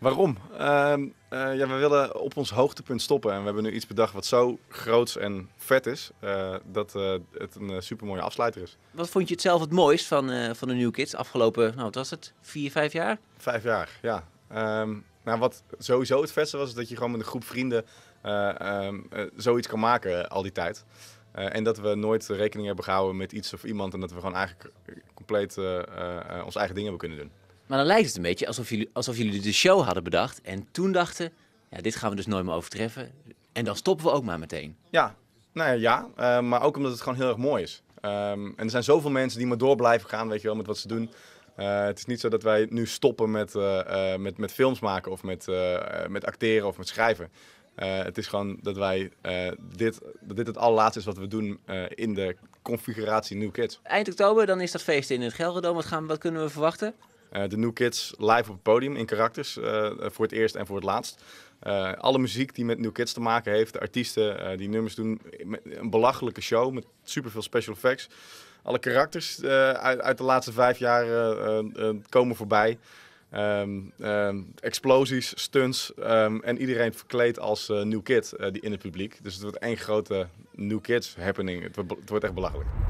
Waarom? Ehm, eh, ja, we willen op ons hoogtepunt stoppen. En we hebben nu iets bedacht wat zo groots en vet is, eh, dat eh, het een supermooie afsluiter is. Wat vond je het zelf het mooist van, van de New Kids afgelopen, nou wat was het, vier, vijf jaar? Vijf jaar, ja. Ehm, nou, wat sowieso het vetste was, is dat je gewoon met een groep vrienden um, zoiets kan maken al die tijd. en dat we nooit rekening hebben gehouden met iets of iemand en dat we gewoon eigenlijk compleet ons eigen dingen hebben kunnen doen. Maar dan lijkt het een beetje alsof jullie, alsof jullie de show hadden bedacht. En toen dachten, ja, dit gaan we dus nooit meer overtreffen. En dan stoppen we ook maar meteen. Ja, nou ja, ja. Eh, maar ook omdat het gewoon heel erg mooi is. Ehm, en er zijn zoveel mensen die maar door blijven gaan, weet je wel, met wat ze doen. Eh, het is niet zo dat wij nu stoppen met, eh, met, met films maken of met, met acteren of met schrijven. het is gewoon dat wij dit, dat dit het allerlaatste is wat we doen in de configuratie New Kids. Eind oktober, dan is dat feest in het Gelredome. Wat, gaan, wat kunnen we verwachten? Eh, de New Kids live op het podium in karakters. Eh, voor het eerst en voor het laatst. Eh, alle muziek die met New Kids te maken heeft, de artiesten die nummers doen, een belachelijke show met superveel special effects. Alle karakters uit, de laatste vijf jaar komen voorbij. Ehm, ehm, explosies, stunts ehm, en iedereen verkleed als New Kid die in het publiek. Dus het wordt één grote New Kids happening. Het wordt, het wordt echt belachelijk.